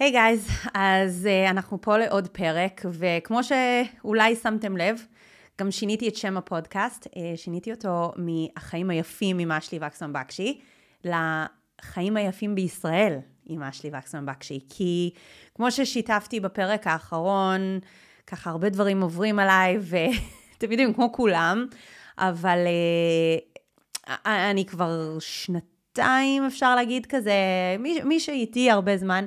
היי hey גייז, אז uh, אנחנו פה לעוד פרק, וכמו שאולי שמתם לב, גם שיניתי את שם הפודקאסט, uh, שיניתי אותו מהחיים היפים עם אשלי וקסמן בקשי, לחיים היפים בישראל עם אשלי וקסמן בקשי, כי כמו ששיתפתי בפרק האחרון, ככה הרבה דברים עוברים עליי, ואתם יודעים, כמו כולם, אבל uh, אני כבר שנתיים, אפשר להגיד כזה, מי, מי שאיתי הרבה זמן,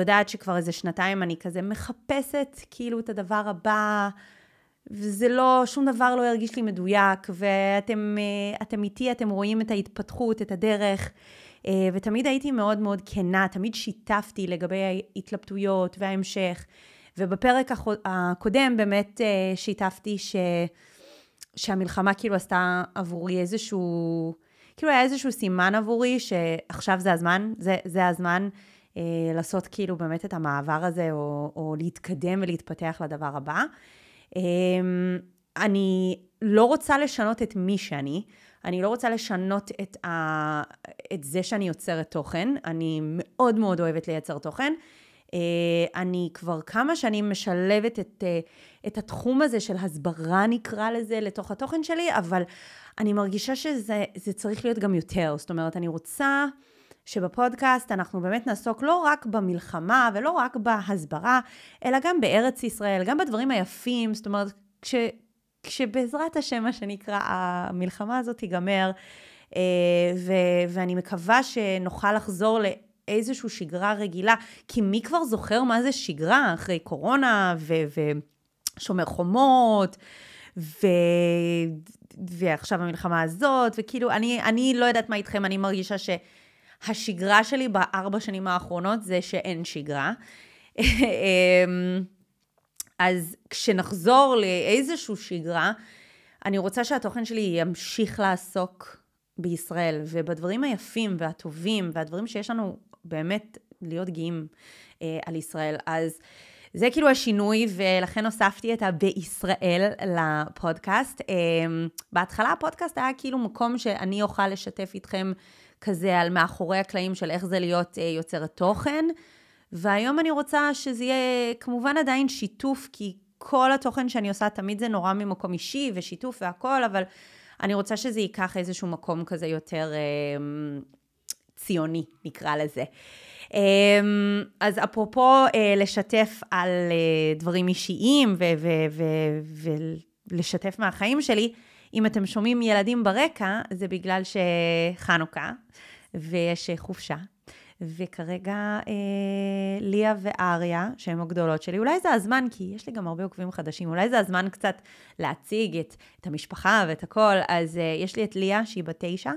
יודעת שכבר איזה שנתיים אני כזה מחפשת כאילו את הדבר הבא, וזה לא, שום דבר לא ירגיש לי מדויק, ואתם אה, אתם איתי, אתם רואים את ההתפתחות, את הדרך, אה, ותמיד הייתי מאוד מאוד כנה, תמיד שיתפתי לגבי ההתלבטויות וההמשך, ובפרק הקודם באמת אה, שיתפתי ש... שהמלחמה כאילו עשתה עבורי איזשהו, כאילו היה איזשהו סימן עבורי שעכשיו זה הזמן, זה, זה הזמן אה, לעשות כאילו באמת את המעבר הזה, או, או להתקדם ולהתפתח לדבר הבא. אה, אני לא רוצה לשנות את מי שאני, אני לא רוצה לשנות את, ה... את זה שאני יוצרת תוכן, אני מאוד מאוד אוהבת לייצר תוכן. אה, אני כבר כמה שנים משלבת את, אה, את התחום הזה של הסברה נקרא לזה לתוך התוכן שלי, אבל אני מרגישה שזה צריך להיות גם יותר, זאת אומרת אני רוצה... שבפודקאסט אנחנו באמת נעסוק לא רק במלחמה ולא רק בהסברה, אלא גם בארץ ישראל, גם בדברים היפים, זאת אומרת, כש, כשבעזרת השם, מה שנקרא, המלחמה הזאת תיגמר, אה, ו- ואני מקווה שנוכל לחזור ל... איזושהי שגרה רגילה, כי מי כבר זוכר מה זה שגרה אחרי קורונה ושומר ו- חומות ו... ועכשיו המלחמה הזאת, וכאילו, אני, אני לא יודעת מה איתכם, אני מרגישה ש... השגרה שלי בארבע שנים האחרונות זה שאין שגרה. אמ, אז כשנחזור לאיזושהי שגרה, אני רוצה שהתוכן שלי ימשיך לעסוק בישראל ובדברים היפים והטובים והדברים שיש לנו באמת להיות גאים אה, על ישראל. אז זה כאילו השינוי, ולכן הוספתי את ה"בישראל" לפודקאסט. אמ, בהתחלה הפודקאסט היה כאילו מקום שאני אוכל לשתף איתכם כזה על מאחורי הקלעים של איך זה להיות אה, יוצרת תוכן. והיום אני רוצה שזה יהיה כמובן עדיין שיתוף, כי כל התוכן שאני עושה תמיד זה נורא ממקום אישי ושיתוף והכל, אבל אני רוצה שזה ייקח איזשהו מקום כזה יותר אה, ציוני, נקרא לזה. אה, אז אפרופו אה, לשתף על אה, דברים אישיים ולשתף ו- ו- ו- מהחיים שלי, אם אתם שומעים ילדים ברקע, זה בגלל שחנוכה, ויש אה, חופשה. וכרגע אה, ליה ואריה, שהן הגדולות שלי, אולי זה הזמן, כי יש לי גם הרבה עוקבים חדשים, אולי זה הזמן קצת להציג את, את המשפחה ואת הכל, אז אה, יש לי את ליה שהיא בת תשע,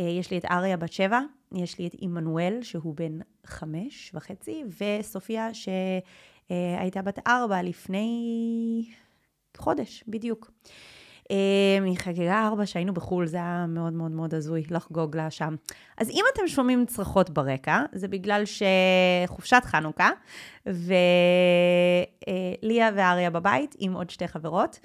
אה, יש לי את אריה בת שבע, יש לי את עמנואל שהוא בן חמש וחצי, וסופיה שהייתה אה, בת ארבע לפני חודש בדיוק. אה, אה, מחגיגה ארבע שהיינו בחו"ל, זה היה מאוד מאוד מאוד הזוי לחגוג לה שם. אז אם אתם שומעים צרחות ברקע, זה בגלל שחופשת חנוכה, וליה אה, ואריה בבית עם עוד שתי חברות.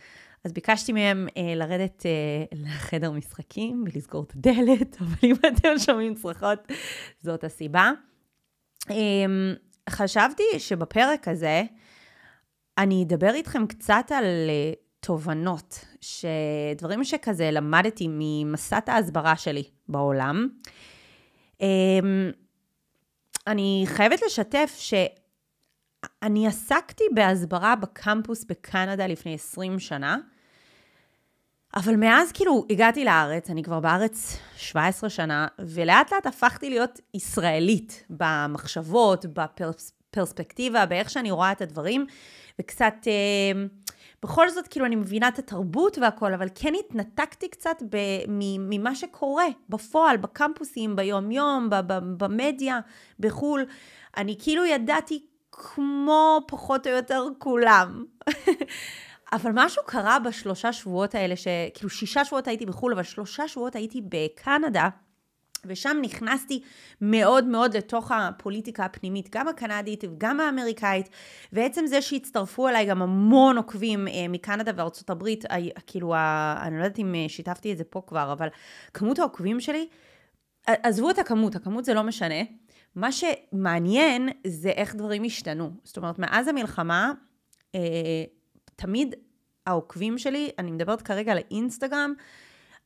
אז ביקשתי מהם אה, לרדת אה, לחדר משחקים ולסגור את הדלת, אבל אם אתם שומעים צרחות, זאת הסיבה. אה, חשבתי שבפרק הזה אני אדבר איתכם קצת על אה, תובנות, שדברים שכזה למדתי ממסת ההסברה שלי בעולם. אמ, אני חייבת לשתף שאני עסקתי בהסברה בקמפוס בקנדה לפני 20 שנה, אבל מאז כאילו הגעתי לארץ, אני כבר בארץ 17 שנה, ולאט לאט הפכתי להיות ישראלית במחשבות, בפרספקטיבה, באיך שאני רואה את הדברים, וקצת... אה, בכל זאת, כאילו, אני מבינה את התרבות והכל, אבל כן התנתקתי קצת ב- ממה שקורה בפועל, בקמפוסים, ביום-יום, ב- ב- במדיה, בחו"ל. אני כאילו ידעתי כמו פחות או יותר כולם. אבל משהו קרה בשלושה שבועות האלה, שכאילו שישה שבועות הייתי בחו"ל, אבל שלושה שבועות הייתי בקנדה. ושם נכנסתי מאוד מאוד לתוך הפוליטיקה הפנימית, גם הקנדית וגם האמריקאית, ועצם זה שהצטרפו אליי גם המון עוקבים אה, מקנדה וארצות הברית, אה, כאילו, אני לא יודעת אם אה, שיתפתי את זה פה כבר, אבל כמות העוקבים שלי, עזבו את הכמות, הכמות זה לא משנה. מה שמעניין זה איך דברים השתנו. זאת אומרת, מאז המלחמה, תמיד העוקבים שלי, אני מדברת כרגע על האינסטגרם,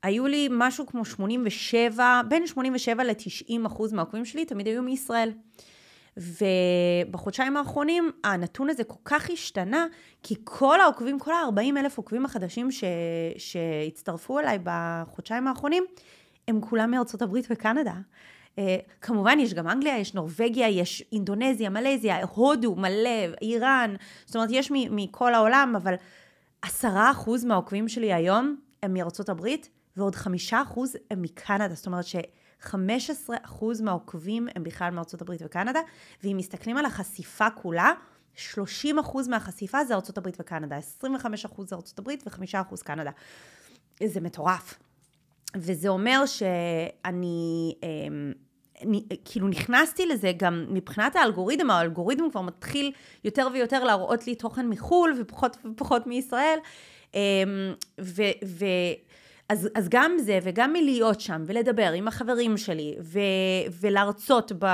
היו לי משהו כמו 87, בין 87 ל-90 אחוז מהעוקבים שלי תמיד היו מישראל. ובחודשיים האחרונים הנתון הזה כל כך השתנה, כי כל העוקבים, כל ה-40 אלף עוקבים החדשים ש... שהצטרפו אליי בחודשיים האחרונים, הם כולם מארצות הברית וקנדה. אה, כמובן יש גם אנגליה, יש נורבגיה, יש אינדונזיה, מלזיה, הודו, מלא, איראן, זאת אומרת יש מכל העולם, אבל עשרה אחוז מהעוקבים שלי היום הם מארצות הברית, ועוד חמישה אחוז הם מקנדה, זאת אומרת ש... 15% מהעוקבים הם בכלל מארצות הברית וקנדה, ואם מסתכלים על החשיפה כולה, 30% מהחשיפה זה ארצות הברית וקנדה, 25% זה ארצות הברית ו-5% קנדה. זה מטורף. וזה אומר שאני... אני, אמ, כאילו נכנסתי לזה גם מבחינת האלגוריתם, האלגוריתם כבר מתחיל יותר ויותר להראות לי תוכן מחו"ל ופחות ופחות מישראל. אמ, ו, ו, אז, אז גם זה, וגם מלהיות שם, ולדבר עם החברים שלי, ו, ולהרצות ב,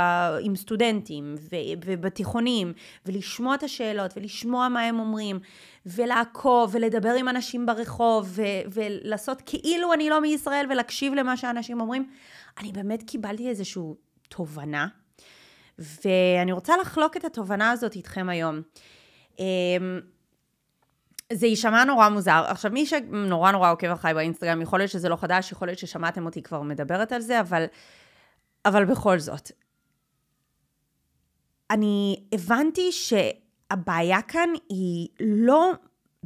עם סטודנטים, ו, ובתיכונים, ולשמוע את השאלות, ולשמוע מה הם אומרים, ולעקוב, ולדבר עם אנשים ברחוב, ו, ולעשות כאילו אני לא מישראל, ולהקשיב למה שאנשים אומרים, אני באמת קיבלתי איזושהי תובנה, ואני רוצה לחלוק את התובנה הזאת איתכם היום. אמ, זה יישמע נורא מוזר. עכשיו, מי שנורא נורא עוקב אחריי באינסטגרם, יכול להיות שזה לא חדש, יכול להיות ששמעתם אותי כבר מדברת על זה, אבל, אבל בכל זאת. אני הבנתי שהבעיה כאן היא לא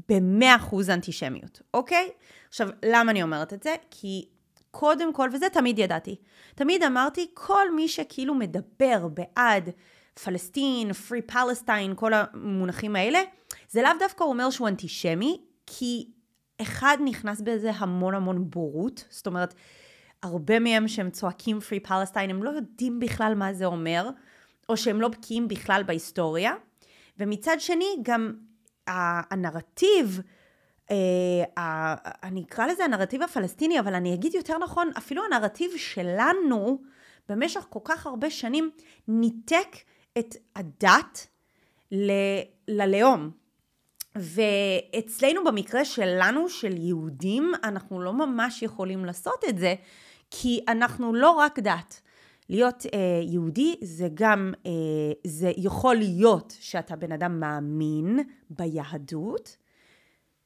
במאה אחוז אנטישמיות, אוקיי? עכשיו, למה אני אומרת את זה? כי קודם כל, וזה תמיד ידעתי, תמיד אמרתי, כל מי שכאילו מדבר בעד פלסטין, פרי פלסטיין, כל המונחים האלה, זה לאו דווקא אומר שהוא אנטישמי, כי אחד נכנס בזה המון המון בורות, זאת אומרת, הרבה מהם שהם צועקים פרי פלסטיין, הם לא יודעים בכלל מה זה אומר, או שהם לא בקיאים בכלל בהיסטוריה. ומצד שני, גם הנרטיב, אה, אני אקרא לזה הנרטיב הפלסטיני, אבל אני אגיד יותר נכון, אפילו הנרטיב שלנו במשך כל כך הרבה שנים ניתק את הדת ל, ללאום. ואצלנו במקרה שלנו, של יהודים, אנחנו לא ממש יכולים לעשות את זה, כי אנחנו לא רק דת. להיות אה, יהודי זה גם, אה, זה יכול להיות שאתה בן אדם מאמין ביהדות,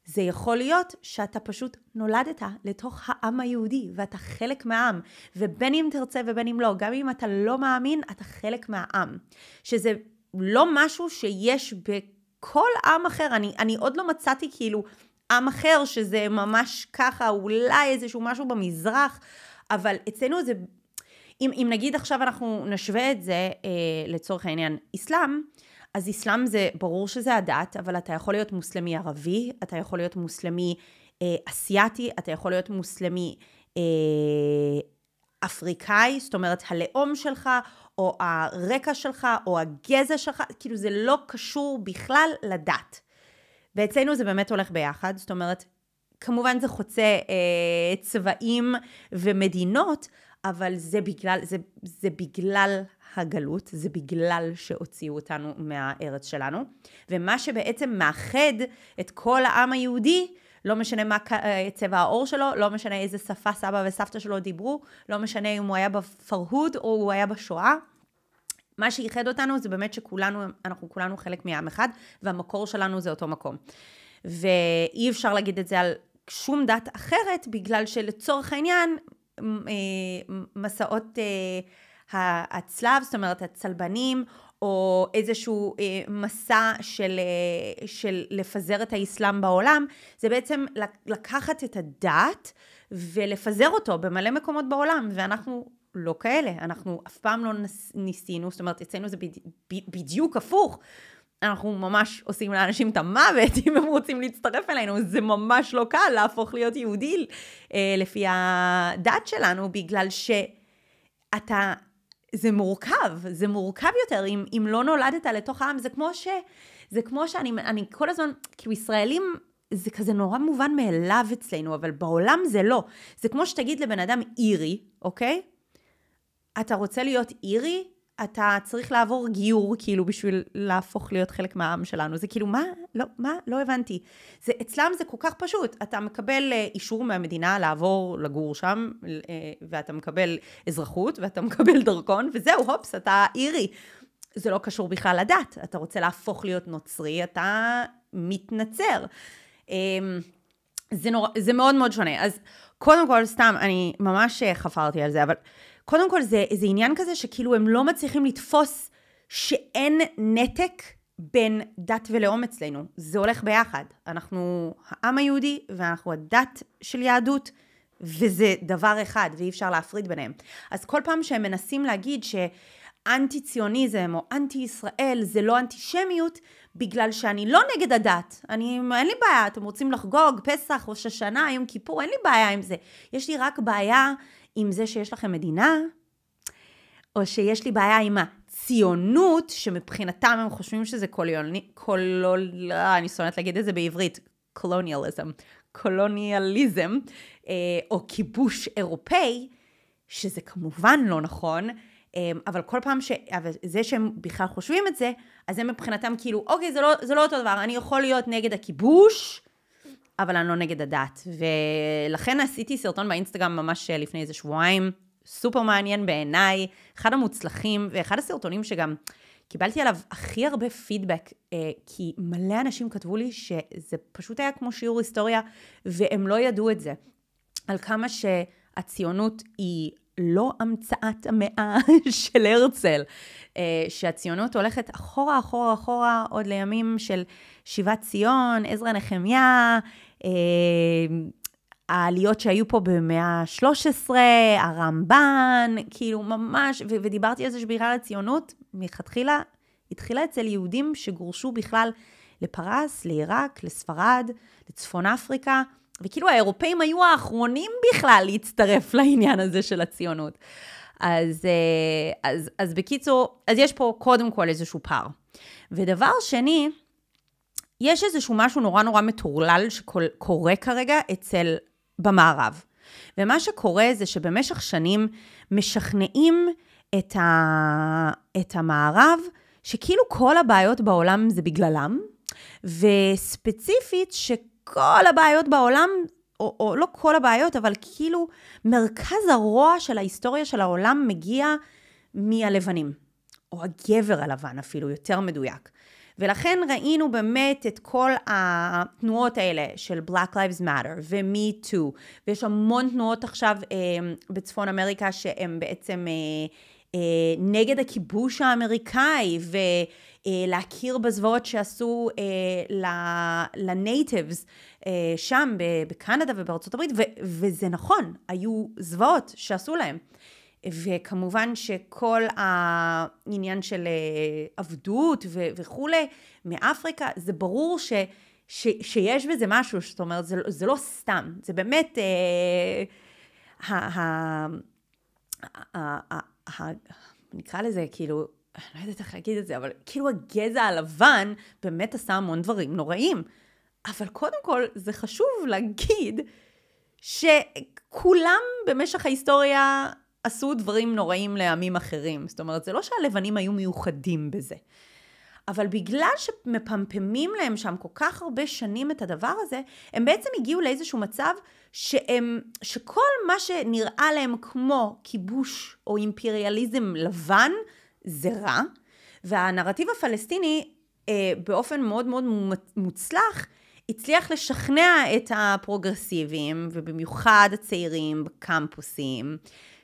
זה יכול להיות שאתה פשוט נולדת לתוך העם היהודי ואתה חלק מהעם, ובין אם תרצה ובין אם לא, גם אם אתה לא מאמין, אתה חלק מהעם. שזה לא משהו שיש בכל עם אחר, אני, אני עוד לא מצאתי כאילו עם אחר שזה ממש ככה, אולי איזשהו משהו במזרח, אבל אצלנו זה... אם, אם נגיד עכשיו אנחנו נשווה את זה אה, לצורך העניין אסלאם, אז אסלאם זה, ברור שזה הדת, אבל אתה יכול להיות מוסלמי ערבי, אתה יכול להיות מוסלמי אה, אסיאתי, אתה יכול להיות מוסלמי אה, אפריקאי, זאת אומרת הלאום שלך, או הרקע שלך, או הגזע שלך, כאילו זה לא קשור בכלל לדת. ואצלנו זה באמת הולך ביחד, זאת אומרת, כמובן זה חוצה אה, צבעים ומדינות, אבל זה בגלל, זה, זה בגלל הגלות, זה בגלל שהוציאו אותנו מהארץ שלנו. ומה שבעצם מאחד את כל העם היהודי, לא משנה מה אה, צבע העור שלו, לא משנה איזה שפה סבא וסבתא שלו דיברו, לא משנה אם הוא היה בפרהוד או הוא היה בשואה. מה שייחד אותנו זה באמת שכולנו, אנחנו כולנו חלק מעם אחד, והמקור שלנו זה אותו מקום. ואי אפשר להגיד את זה על שום דת אחרת, בגלל שלצורך העניין, אה, מסעות אה, הצלב, זאת אומרת הצלבנים, או איזשהו אה, מסע של, של לפזר את האסלאם בעולם, זה בעצם לקחת את הדת ולפזר אותו במלא מקומות בעולם, ואנחנו לא כאלה, אנחנו אף פעם לא ניסינו, זאת אומרת אצלנו זה בדיוק הפוך, אנחנו ממש עושים לאנשים את המוות אם הם רוצים להצטרף אלינו, זה ממש לא קל להפוך להיות יהודי אה, לפי הדת שלנו, בגלל שאתה, זה מורכב, זה מורכב יותר, אם, אם לא נולדת לתוך העם, זה כמו ש... זה כמו שאני אני כל הזמן, כאילו ישראלים זה כזה נורא מובן מאליו אצלנו, אבל בעולם זה לא. זה כמו שתגיד לבן אדם אירי, אוקיי? אתה רוצה להיות אירי? אתה צריך לעבור גיור, כאילו, בשביל להפוך להיות חלק מהעם שלנו. זה כאילו, מה? לא, מה? לא הבנתי. זה, אצלם זה כל כך פשוט. אתה מקבל אה, אישור מהמדינה לעבור לגור שם, אה, ואתה מקבל אזרחות, ואתה מקבל דרכון, וזהו, הופס, אתה אירי. זה לא קשור בכלל לדת. אתה רוצה להפוך להיות נוצרי, אתה מתנצר. אמ, זה, נור... זה מאוד מאוד שונה. אז קודם כל, סתם, אני ממש אה, חפרתי על זה, אבל... קודם כל זה, זה עניין כזה שכאילו הם לא מצליחים לתפוס שאין נתק בין דת ולאום אצלנו. זה הולך ביחד. אנחנו העם היהודי ואנחנו הדת של יהדות. וזה דבר אחד, ואי אפשר להפריד ביניהם. אז כל פעם שהם מנסים להגיד שאנטי ציוניזם או אנטי ישראל זה לא אנטישמיות, בגלל שאני לא נגד הדת. אני, אין לי בעיה, אתם רוצים לחגוג פסח, ראש השנה, יום כיפור, אין לי בעיה עם זה. יש לי רק בעיה עם זה שיש לכם מדינה, או שיש לי בעיה עם הציונות, שמבחינתם הם חושבים שזה קולוני... קולול... לא, אני שונאת להגיד את זה בעברית, קולוניאליזם, קולוניאליזם, אה, או כיבוש אירופאי, שזה כמובן לא נכון, אמ, אבל כל פעם ש... אבל זה שהם בכלל חושבים את זה, אז הם מבחינתם כאילו, אוקיי, זה לא, זה לא אותו דבר, אני יכול להיות נגד הכיבוש, אבל אני לא נגד הדת. ולכן עשיתי סרטון באינסטגרם ממש אה, לפני איזה שבועיים, סופר מעניין בעיניי, אחד המוצלחים, ואחד הסרטונים שגם קיבלתי עליו הכי הרבה פידבק, אה, כי מלא אנשים כתבו לי שזה פשוט היה כמו שיעור היסטוריה, והם לא ידעו את זה. על כמה שהציונות היא לא המצאת המאה של הרצל, אה, שהציונות הולכת אחורה, אחורה, אחורה, עוד לימים של שיבת ציון, עזרא נחמיה, אה, העליות שהיו פה במאה ה-13, הרמב"ן, כאילו ממש, ו- ודיברתי על זה שבכלל הציונות מלכתחילה התחילה אצל יהודים שגורשו בכלל לפרס, לעיראק, לספרד, לצפון אפריקה, וכאילו האירופאים היו האחרונים בכלל להצטרף לעניין הזה של הציונות. אז, אה, אז, אז בקיצור, אז יש פה קודם כל איזשהו פער. ודבר שני, יש איזשהו משהו נורא נורא מטורלל שקורה כרגע אצל, במערב. ומה שקורה זה שבמשך שנים משכנעים את, ה, את המערב שכאילו כל הבעיות בעולם זה בגללם, וספציפית שכל הבעיות בעולם, או, או לא כל הבעיות, אבל כאילו מרכז הרוע של ההיסטוריה של העולם מגיע מהלבנים, או הגבר הלבן אפילו, יותר מדויק. ולכן ראינו באמת את כל התנועות האלה של Black Lives Matter ו-Me Too, ויש המון תנועות עכשיו אה, בצפון אמריקה שהן בעצם... אה, אה, נגד הכיבוש האמריקאי ולהכיר אה, בזוועות שעשו אה, לנייטיבס אה, שם בקנדה ובארצות הברית, ו- וזה נכון, היו זוועות שעשו להם. וכמובן שכל העניין של אה, עבדות ו- וכולי מאפריקה, זה ברור ש- ש- שיש בזה משהו, זאת אומרת, זה, זה לא סתם, זה באמת... אה, ה- ה- ה- ה- ה- נקרא לזה כאילו, אני לא יודעת איך להגיד את זה, אבל כאילו הגזע הלבן באמת עשה המון דברים נוראים. אבל קודם כל, זה חשוב להגיד שכולם במשך ההיסטוריה עשו דברים נוראים לעמים אחרים. זאת אומרת, זה לא שהלבנים היו מיוחדים בזה. אבל בגלל שמפמפמים להם שם כל כך הרבה שנים את הדבר הזה, הם בעצם הגיעו לאיזשהו מצב שהם, שכל מה שנראה להם כמו כיבוש או אימפריאליזם לבן, זה רע. והנרטיב הפלסטיני, אה, באופן מאוד מאוד מוצלח, הצליח לשכנע את הפרוגרסיביים, ובמיוחד הצעירים בקמפוסים,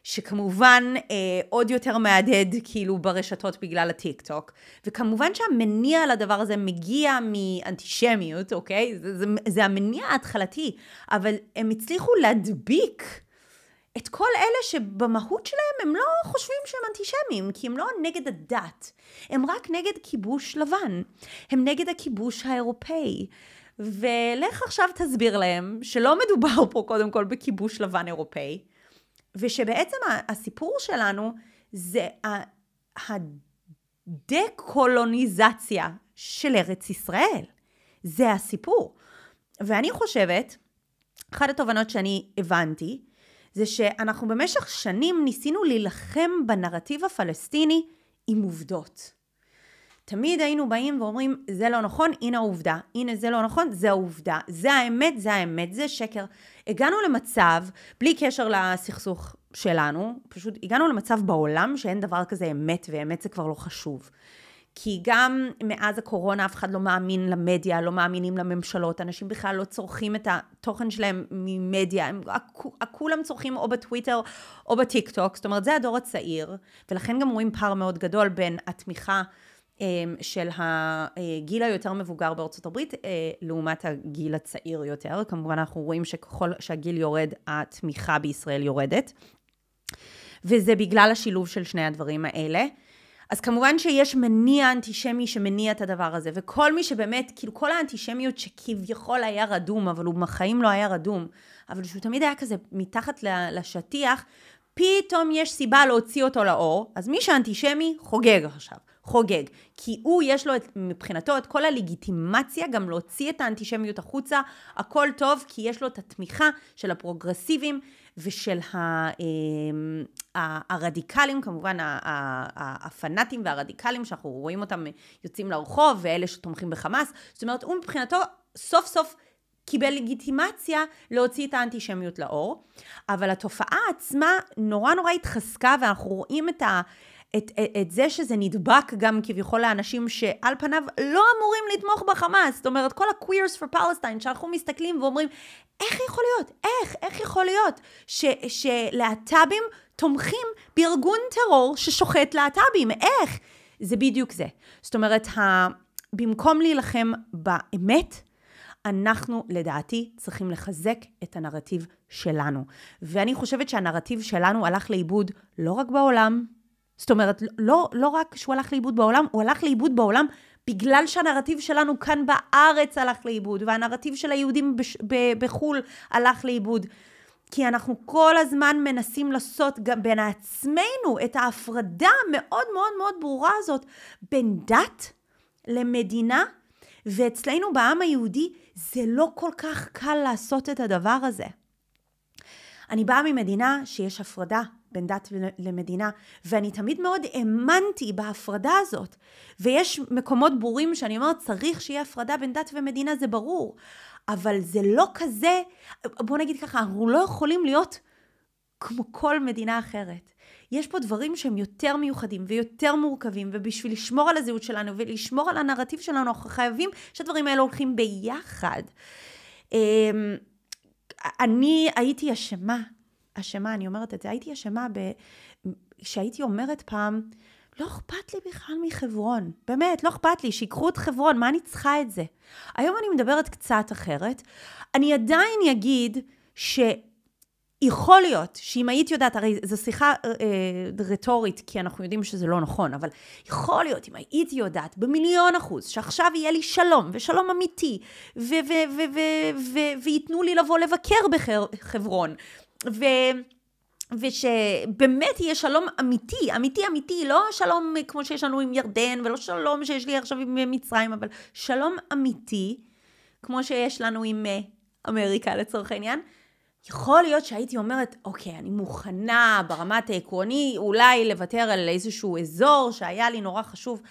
שכמובן אה, עוד יותר מהדהד כאילו ברשתות בגלל הטיק טוק, וכמובן שהמניע לדבר הזה מגיע מאנטישמיות, אוקיי? זה, זה, זה המניע ההתחלתי, אבל הם הצליחו להדביק את כל אלה שבמהות שלהם הם לא חושבים שהם אנטישמים, כי הם לא נגד הדת, הם רק נגד כיבוש לבן, הם נגד הכיבוש האירופאי. ולך עכשיו תסביר להם שלא מדובר פה קודם כל בכיבוש לבן אירופאי, ושבעצם הסיפור שלנו זה הדה-קולוניזציה של ארץ ישראל. זה הסיפור. ואני חושבת, אחת התובנות שאני הבנתי, זה שאנחנו במשך שנים ניסינו להילחם בנרטיב הפלסטיני עם עובדות. תמיד היינו באים ואומרים, זה לא נכון, הנה העובדה, הנה זה לא נכון, זה העובדה, זה האמת, זה האמת, זה שקר. הגענו למצב, בלי קשר לסכסוך שלנו, פשוט הגענו למצב בעולם שאין דבר כזה אמת, ואמת זה כבר לא חשוב. כי גם מאז הקורונה אף אחד לא מאמין למדיה, לא מאמינים לממשלות, אנשים בכלל לא צורכים את התוכן שלהם ממדיה, הם כולם צורכים או בטוויטר או בטיק טוק, זאת אומרת זה הדור הצעיר, ולכן גם רואים פער מאוד גדול בין התמיכה אמ, של הגיל אה, היותר מבוגר בארצות הברית אה, לעומת הגיל הצעיר יותר. כמובן אנחנו רואים שככל שהגיל יורד, התמיכה בישראל יורדת. וזה בגלל השילוב של שני הדברים האלה. אז כמובן שיש מניע אנטישמי שמניע את הדבר הזה, וכל מי שבאמת, כאילו כל האנטישמיות שכביכול היה רדום, אבל הוא בחיים לא היה רדום, אבל שהוא תמיד היה כזה מתחת לשטיח, פתאום יש סיבה להוציא אותו לאור, אז מי שאנטישמי חוגג עכשיו. חוגג. כי הוא, יש לו את, מבחינתו את כל הלגיטימציה גם להוציא את האנטישמיות החוצה, הכל טוב, כי יש לו את התמיכה של הפרוגרסיבים ושל אמ, ה, הרדיקלים, כמובן ה, ה, ה, הפנאטים והרדיקלים, שאנחנו רואים אותם יוצאים לרחוב, ואלה שתומכים בחמאס. זאת אומרת, הוא מבחינתו סוף סוף... קיבל לגיטימציה להוציא את האנטישמיות לאור, אבל התופעה עצמה נורא נורא התחזקה ואנחנו רואים את ה... את, את, את זה שזה נדבק גם כביכול לאנשים שעל פניו לא אמורים לתמוך בחמאס. זאת אומרת, כל ה-Queers for Palestine שאנחנו מסתכלים ואומרים, איך יכול להיות? איך? איך יכול להיות ש, שלהט"בים תומכים בארגון טרור ששוחט להט"בים? איך? זה בדיוק זה. זאת אומרת, ה... במקום להילחם באמת, אנחנו לדעתי צריכים לחזק את הנרטיב שלנו. ואני חושבת שהנרטיב שלנו הלך לאיבוד לא רק בעולם, זאת אומרת, לא, לא רק שהוא הלך לאיבוד בעולם, הוא הלך לאיבוד בעולם בגלל שהנרטיב שלנו כאן בארץ הלך לאיבוד, והנרטיב של היהודים בש, ב, בחו"ל הלך לאיבוד. כי אנחנו כל הזמן מנסים לעשות גם בין עצמנו את ההפרדה המאוד מאוד מאוד ברורה הזאת בין דת למדינה, ואצלנו בעם היהודי זה לא כל כך קל לעשות את הדבר הזה. אני באה ממדינה שיש הפרדה בין דת למדינה, ואני תמיד מאוד האמנתי בהפרדה הזאת. ויש מקומות ברורים שאני אומרת, צריך שיהיה הפרדה בין דת ומדינה, זה ברור. אבל זה לא כזה, בוא נגיד ככה, אנחנו לא יכולים להיות כמו כל מדינה אחרת. יש פה דברים שהם יותר מיוחדים ויותר מורכבים, ובשביל לשמור על הזהות שלנו ולשמור על הנרטיב שלנו, אנחנו חייבים שהדברים האלה הולכים ביחד. אמ, אני הייתי אשמה אשמה, אני אומרת את זה, הייתי אשמה ב... שהייתי אומרת פעם, לא אכפת לי בכלל מחברון. באמת, לא אכפת לי, שיקחו את חברון, מה אני צריכה את זה? היום אני מדברת קצת אחרת. אני עדיין אגיד ש... יכול להיות שאם היית יודעת, הרי זו שיחה אה, אה, רטורית, כי אנחנו יודעים שזה לא נכון, אבל יכול להיות אם הייתי יודעת במיליון אחוז שעכשיו יהיה לי שלום, ושלום אמיתי, וייתנו לי לבוא לבקר בחברון, ו... ושבאמת יהיה שלום אמיתי, אמיתי אמיתי, לא שלום כמו שיש לנו עם ירדן, ולא שלום שיש לי עכשיו עם מצרים, אבל שלום אמיתי, כמו שיש לנו עם אה, אמריקה לצורך העניין, יכול להיות שהייתי אומרת, אוקיי, אני מוכנה ברמת העקרוני אולי לוותר על איזשהו אזור שהיה לי נורא חשוב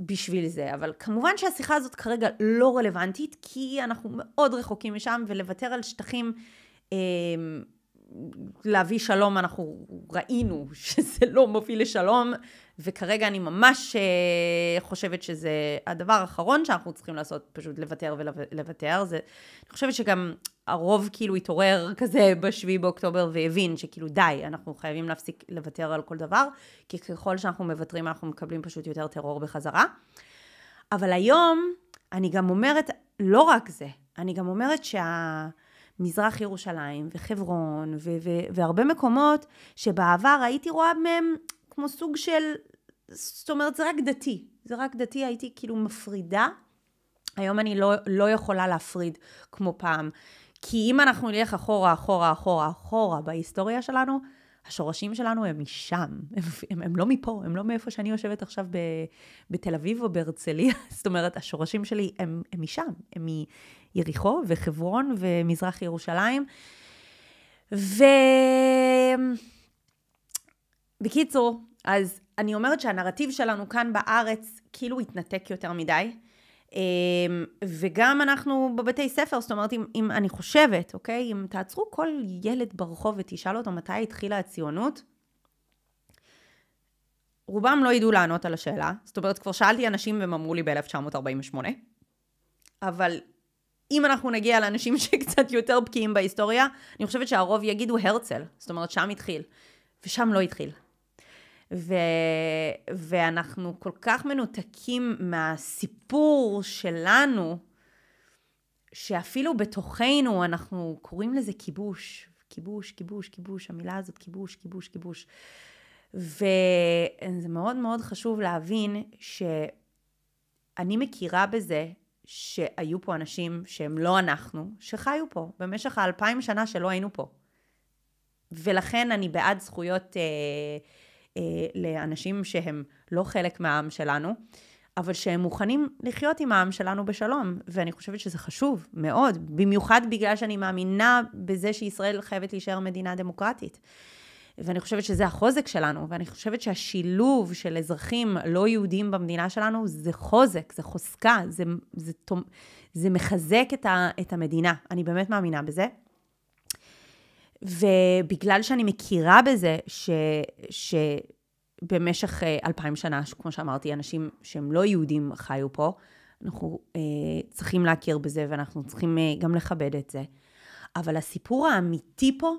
בשביל זה, אבל כמובן שהשיחה הזאת כרגע לא רלוונטית, כי אנחנו מאוד רחוקים משם, ולוותר על שטחים... אמ, להביא שלום, אנחנו ראינו שזה לא מוביל לשלום, וכרגע אני ממש אה, חושבת שזה הדבר האחרון שאנחנו צריכים לעשות, פשוט לוותר ולוותר. זה, אני חושבת שגם הרוב כאילו התעורר כזה בשביעי באוקטובר והבין שכאילו די, אנחנו חייבים להפסיק לוותר על כל דבר, כי ככל שאנחנו מוותרים אנחנו מקבלים פשוט יותר טרור בחזרה. אבל היום אני גם אומרת, לא רק זה, אני גם אומרת שה... מזרח ירושלים וחברון ו- ו- והרבה מקומות שבעבר הייתי רואה מהם כמו סוג של, זאת אומרת זה רק דתי, זה רק דתי, הייתי כאילו מפרידה. היום אני לא, לא יכולה להפריד כמו פעם. כי אם אנחנו נלך אחורה, אחורה, אחורה, אחורה בהיסטוריה שלנו, השורשים שלנו הם משם, הם, הם, הם לא מפה, הם לא מאיפה שאני יושבת עכשיו ב, בתל אביב או בהרצליה, זאת אומרת, השורשים שלי הם, הם משם, הם, יריחו וחברון ומזרח ירושלים. ובקיצור, אז אני אומרת שהנרטיב שלנו כאן בארץ כאילו התנתק יותר מדי. אמ, וגם אנחנו בבתי ספר, זאת אומרת, אם, אם אני חושבת, אוקיי, אם תעצרו כל ילד ברחוב ותשאל אותו מתי התחילה הציונות, רובם לא ידעו לענות על השאלה. זאת אומרת, כבר שאלתי אנשים והם אמרו לי ב-1948, אבל אם אנחנו נגיע לאנשים שקצת יותר בקיאים בהיסטוריה, אני חושבת שהרוב יגידו הרצל, זאת אומרת שם התחיל, ושם לא התחיל. ו... ואנחנו כל כך מנותקים מהסיפור שלנו, שאפילו בתוכנו אנחנו קוראים לזה כיבוש, כיבוש, כיבוש, כיבוש, המילה הזאת כיבוש, כיבוש, כיבוש. וזה מאוד מאוד חשוב להבין שאני מכירה בזה שהיו פה אנשים שהם לא אנחנו, שחיו פה במשך האלפיים שנה שלא היינו פה. ולכן אני בעד זכויות אה, אה, לאנשים שהם לא חלק מהעם שלנו, אבל שהם מוכנים לחיות עם העם שלנו בשלום, ואני חושבת שזה חשוב מאוד, במיוחד בגלל שאני מאמינה בזה שישראל חייבת להישאר מדינה דמוקרטית. אה, ואני חושבת שזה החוזק שלנו, ואני חושבת שהשילוב של אזרחים לא יהודים במדינה שלנו זה חוזק, זה חוזקה, זה, זה, זה מחזק את, ה, את המדינה. אני באמת מאמינה בזה. ובגלל שאני מכירה בזה ש, שבמשך אה, אלפיים שנה, כמו שאמרתי, אנשים שהם לא יהודים חיו פה, אנחנו אה, צריכים להכיר בזה ואנחנו צריכים אה, גם לכבד את זה. אבל הסיפור האמיתי פה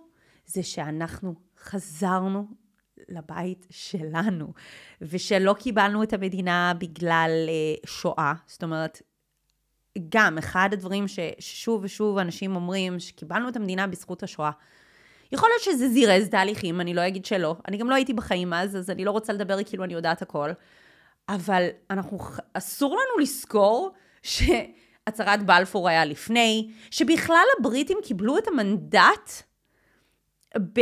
זה שאנחנו חזרנו לבית שלנו, ושלא קיבלנו את המדינה בגלל אה, שואה. זאת אומרת, גם אחד הדברים ששוב ושוב אנשים אומרים, שקיבלנו את המדינה בזכות השואה. יכול להיות שזה זירז תהליכים, אני לא אגיד שלא. אני גם לא הייתי בחיים אז, אז אני לא רוצה לדבר כאילו אני יודעת הכל. אבל אנחנו, אסור לנו לזכור ש... הצהרת בלפור היה לפני, שבכלל הבריטים קיבלו את המנדט ב...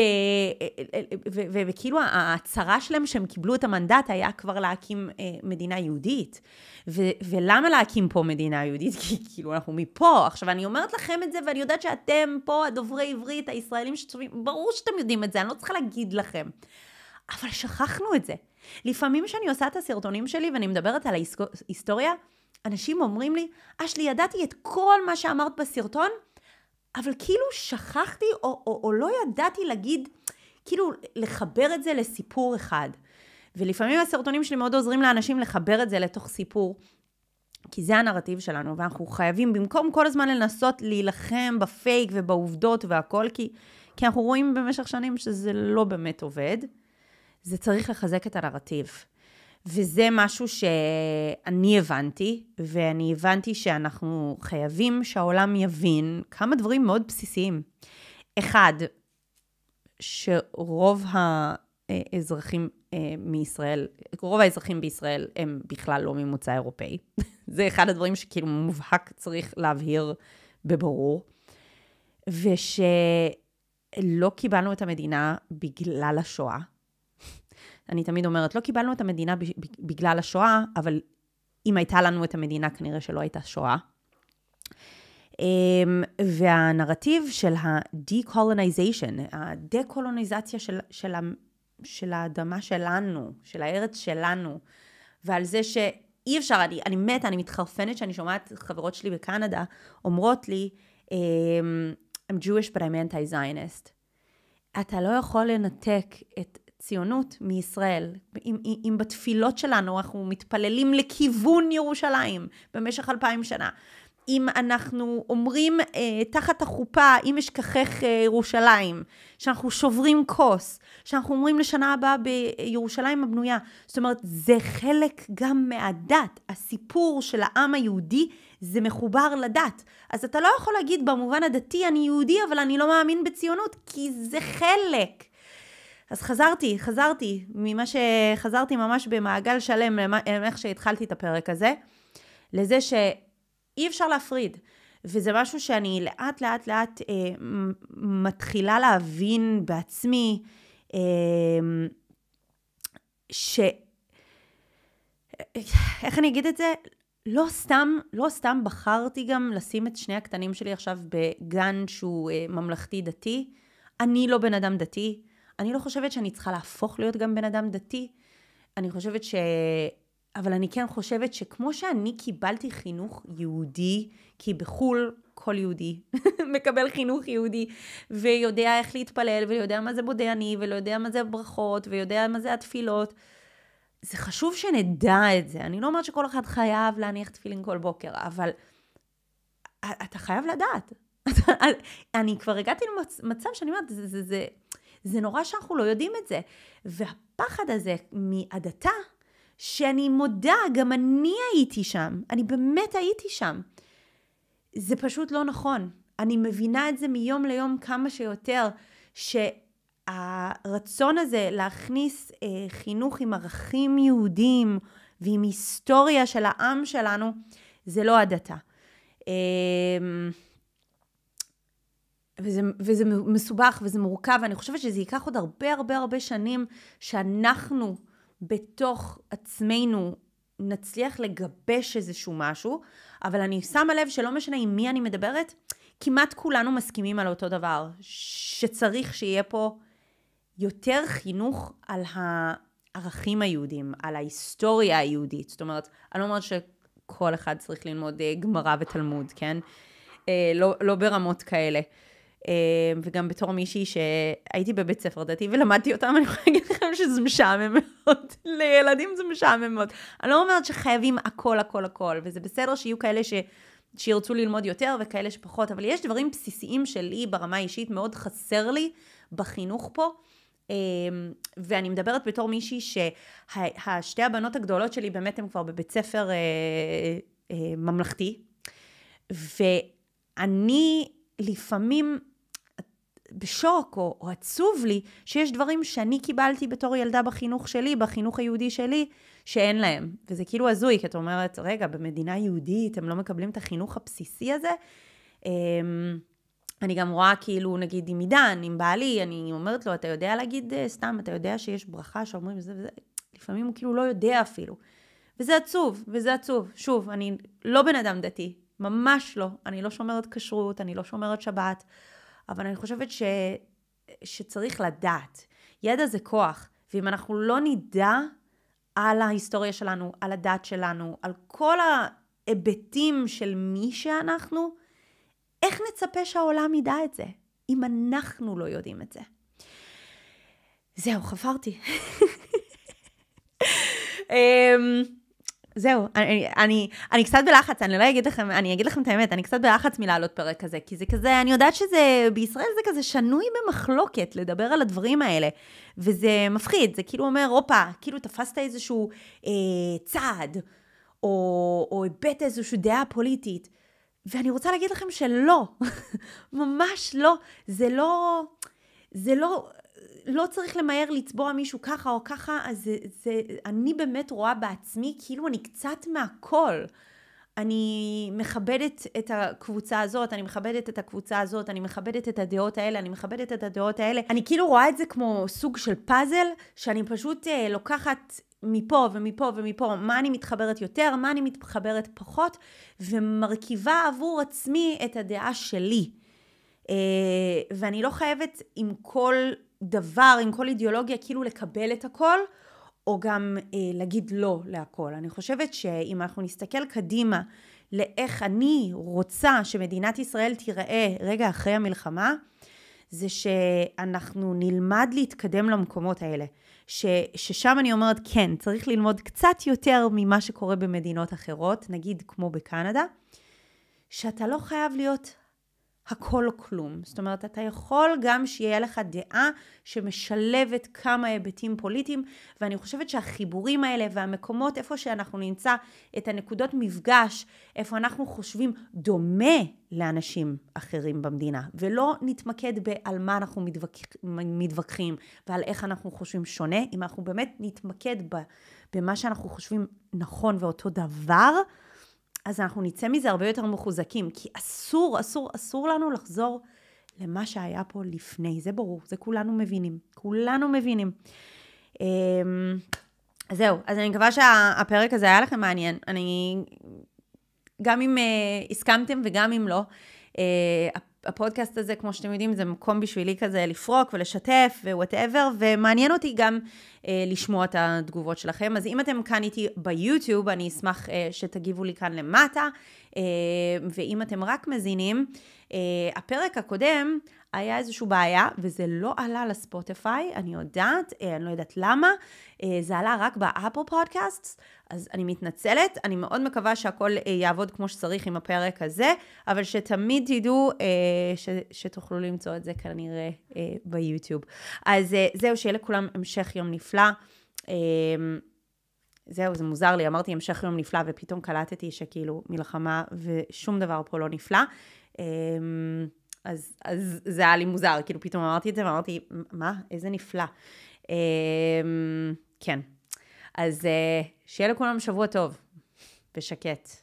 וכאילו ההצהרה שלהם שהם קיבלו את המנדט היה כבר להקים אה, מדינה יהודית. ו... ולמה להקים פה מדינה יהודית? כי כאילו אנחנו מפה. עכשיו אני אומרת לכם את זה ואני יודעת שאתם פה הדוברי עברית, הישראלים שצופים, ברור שאתם יודעים את זה, אני לא צריכה להגיד לכם. אבל שכחנו את זה. לפעמים כשאני עושה את הסרטונים שלי ואני מדברת על ההיסטוריה, אנשים אומרים לי, אשלי, ידעתי את כל מה שאמרת בסרטון, אבל כאילו שכחתי או, או, או לא ידעתי להגיד, כאילו לחבר את זה לסיפור אחד. ולפעמים הסרטונים שלי מאוד עוזרים לאנשים לחבר את זה לתוך סיפור. כי זה הנרטיב שלנו, ואנחנו חייבים, במקום כל הזמן לנסות להילחם בפייק ובעובדות והכל, כי, כי אנחנו רואים במשך שנים שזה לא באמת עובד, זה צריך לחזק את הנרטיב. וזה משהו שאני הבנתי, ואני הבנתי שאנחנו חייבים שהעולם יבין כמה דברים מאוד בסיסיים. אחד, שרוב האזרחים אה, מישראל, רוב האזרחים בישראל הם בכלל לא ממוצא אירופאי. זה אחד הדברים שכאילו מובהק צריך להבהיר בברור. ושלא קיבלנו את המדינה בגלל השואה, אני תמיד אומרת, לא קיבלנו את המדינה בגלל השואה, אבל אם הייתה לנו את המדינה, כנראה שלא הייתה שואה. אמ, והנרטיב של ה-decolonization, הדקולוניזציה של, של, של האדמה שלנו, של הארץ שלנו, ועל זה שאי אפשר, אני, אני מתה, אני מתחרפנת שאני שומעת חברות שלי בקנדה אומרות לי, אמ, I'm Jewish but I'm anti-Zionist. אתה לא יכול לנתק את ציונות מישראל. אם, אם בתפילות שלנו אנחנו מתפללים לכיוון ירושלים במשך אלפיים שנה, אם אנחנו אומרים אה, תחת החופה, אם אשכחך אה, ירושלים, שאנחנו שוברים כוס, שאנחנו אומרים לשנה הבאה בירושלים הבנויה, זאת אומרת, זה חלק גם מהדת. הסיפור של העם היהודי זה מחובר לדת. אז אתה לא יכול להגיד במובן הדתי אני יהודי אבל אני לא מאמין בציונות, כי זה חלק. אז חזרתי, חזרתי, ממה שחזרתי ממש במעגל שלם, מאיך שהתחלתי את הפרק הזה, לזה שאי אפשר להפריד. וזה משהו שאני לאט לאט לאט אה, מתחילה להבין בעצמי, אה, ש... איך אני אגיד את זה? לא סתם, לא סתם בחרתי גם לשים את שני הקטנים שלי עכשיו בגן שהוא אה, ממלכתי דתי. אני לא בן אדם דתי. אני לא חושבת שאני צריכה להפוך להיות גם בן אדם דתי. אני חושבת ש... אבל אני כן חושבת שכמו שאני קיבלתי חינוך יהודי, כי בחו"ל כל יהודי מקבל חינוך יהודי, ויודע איך להתפלל, ויודע מה זה בודה אני, ויודע מה זה הברכות, ויודע מה זה התפילות, זה חשוב שנדע את זה. אני לא אומרת שכל אחד חייב להניח תפילין כל בוקר, אבל אתה חייב לדעת. אני כבר הגעתי למצב שאני אומרת, זה, זה, זה, זה נורא שאנחנו לא יודעים את זה. והפחד הזה מהדתה, שאני מודה, גם אני הייתי שם, אני באמת הייתי שם. זה פשוט לא נכון. אני מבינה את זה מיום ליום כמה שיותר, שהרצון הזה להכניס אה, חינוך עם ערכים יהודיים ועם היסטוריה של העם שלנו, זה לא הדתה. אה, וזה, וזה מסובך וזה מורכב, ואני חושבת שזה ייקח עוד הרבה הרבה הרבה שנים שאנחנו בתוך עצמנו נצליח לגבש איזשהו משהו, אבל אני שמה לב שלא משנה עם מי אני מדברת, כמעט כולנו מסכימים על אותו דבר, שצריך שיהיה פה יותר חינוך על הערכים היהודים, על ההיסטוריה היהודית. זאת אומרת, אני לא אומרת שכל אחד צריך ללמוד אה, גמרא ותלמוד, כן? אה, לא, לא ברמות כאלה. אמ, וגם בתור מישהי שהייתי בבית ספר דתי ולמדתי אותם, אני יכולה להגיד לכם שזה משעמם מאוד. לילדים זה משעמם מאוד. אני לא אומרת שחייבים הכל, הכל, הכל, וזה בסדר שיהיו כאלה ש... שירצו ללמוד יותר וכאלה שפחות, אבל יש דברים בסיסיים שלי ברמה האישית מאוד חסר לי בחינוך פה. אמ, ואני מדברת בתור מישהי שהשתי הבנות הגדולות שלי באמת הן כבר בבית ספר אה, אה, ממלכתי, ואני לפעמים בשוק או, או עצוב לי שיש דברים שאני קיבלתי בתור ילדה בחינוך שלי, בחינוך היהודי שלי, שאין להם. וזה כאילו הזוי, כי את אומרת, רגע, במדינה יהודית הם לא מקבלים את החינוך הבסיסי הזה? אמ, אני גם רואה כאילו, נגיד עם עידן, עם בעלי, אני אומרת לו, אתה יודע להגיד אה, סתם, אתה יודע שיש ברכה שאומרים זה וזה, לפעמים הוא כאילו לא יודע אפילו. וזה עצוב, וזה עצוב. שוב, אני לא בן אדם דתי, ממש לא. אני לא שומרת כשרות, אני לא שומרת שבת. אבל אני חושבת ש... שצריך לדעת. ידע זה כוח, ואם אנחנו לא נדע על ההיסטוריה שלנו, על הדת שלנו, על כל ההיבטים של מי שאנחנו, איך נצפה שהעולם ידע את זה, אם אנחנו לא יודעים את זה? זהו, חפרתי. אמ, זהו, אני, אני, אני קצת בלחץ, אני לא אגיד לכם, אני אגיד לכם את האמת, אני קצת בלחץ מלהעלות פרק כזה, כי זה כזה, אני יודעת שזה, בישראל זה כזה שנוי במחלוקת לדבר על הדברים האלה, וזה מפחיד, זה כאילו אומר, הופה, כאילו תפסת איזשהו אה, צעד, או, או הבאת איזושהי דעה פוליטית, ואני רוצה להגיד לכם שלא, ממש לא, זה לא, זה לא, לא צריך למהר לצבוע מישהו ככה או ככה, אז זה, זה, אני באמת רואה בעצמי כאילו אני קצת מהכל. אני מכבדת את הקבוצה הזאת, אני מכבדת את הקבוצה הזאת, אני מכבדת את הדעות האלה, אני מכבדת את הדעות האלה. אני כאילו רואה את זה כמו סוג של פאזל, שאני פשוט אה, לוקחת מפה ומפה ומפה, מה אני מתחברת יותר, מה אני מתחברת פחות, ומרכיבה עבור עצמי את הדעה שלי. אה, ואני לא חייבת עם כל דבר, עם כל אידיאולוגיה, כאילו לקבל את הכל, או גם אה, להגיד לא להכל. אני חושבת שאם אנחנו נסתכל קדימה לאיך אני רוצה שמדינת ישראל תיראה רגע אחרי המלחמה, זה שאנחנו נלמד להתקדם למקומות האלה. ש, ששם אני אומרת, כן, צריך ללמוד קצת יותר ממה שקורה במדינות אחרות, נגיד כמו בקנדה, שאתה לא חייב להיות הכל או כלום. זאת אומרת, אתה יכול גם שיהיה לך דעה שמשלבת כמה היבטים פוליטיים, ואני חושבת שהחיבורים האלה והמקומות איפה שאנחנו נמצא את הנקודות מפגש, איפה אנחנו חושבים דומה לאנשים אחרים במדינה, ולא נתמקד בעל מה אנחנו מתווכח, מתווכחים ועל איך אנחנו חושבים שונה, אם אנחנו באמת נתמקד במה שאנחנו חושבים נכון ואותו דבר, אז אנחנו נצא מזה הרבה יותר מחוזקים, כי אסור, אסור, אסור לנו לחזור למה שהיה פה לפני. זה ברור, זה כולנו מבינים. כולנו מבינים. אמ, אז זהו, אז אני מקווה שהפרק הזה היה לכם מעניין. אני, גם אם uh, הסכמתם וגם אם לא, uh, הפודקאסט הזה, כמו שאתם יודעים, זה מקום בשבילי כזה לפרוק ולשתף ווואטאבר, ומעניין אותי גם אה, לשמוע את התגובות שלכם. אז אם אתם כאן איתי ביוטיוב, אני אשמח אה, שתגיבו לי כאן למטה. אה, ואם אתם רק מזינים, אה, הפרק הקודם היה איזושהי בעיה, וזה לא עלה לספוטיפיי, אני יודעת, אה, אני לא יודעת למה, זה עלה רק באפל פודקאסט, אז אני מתנצלת, אני מאוד מקווה שהכל יעבוד כמו שצריך עם הפרק הזה, אבל שתמיד תדעו ש, שתוכלו למצוא את זה כנראה ביוטיוב. אז זהו, שיהיה לכולם המשך יום נפלא. זהו, זה מוזר לי, אמרתי המשך יום נפלא, ופתאום קלטתי שכאילו מלחמה ושום דבר פה לא נפלא. אמ, אז, אז זה היה לי מוזר, כאילו פתאום אמרתי את זה ואמרתי, מה? איזה נפלא. אמ, כן. אז אה, שיהיה לכולם שבוע טוב ושקט.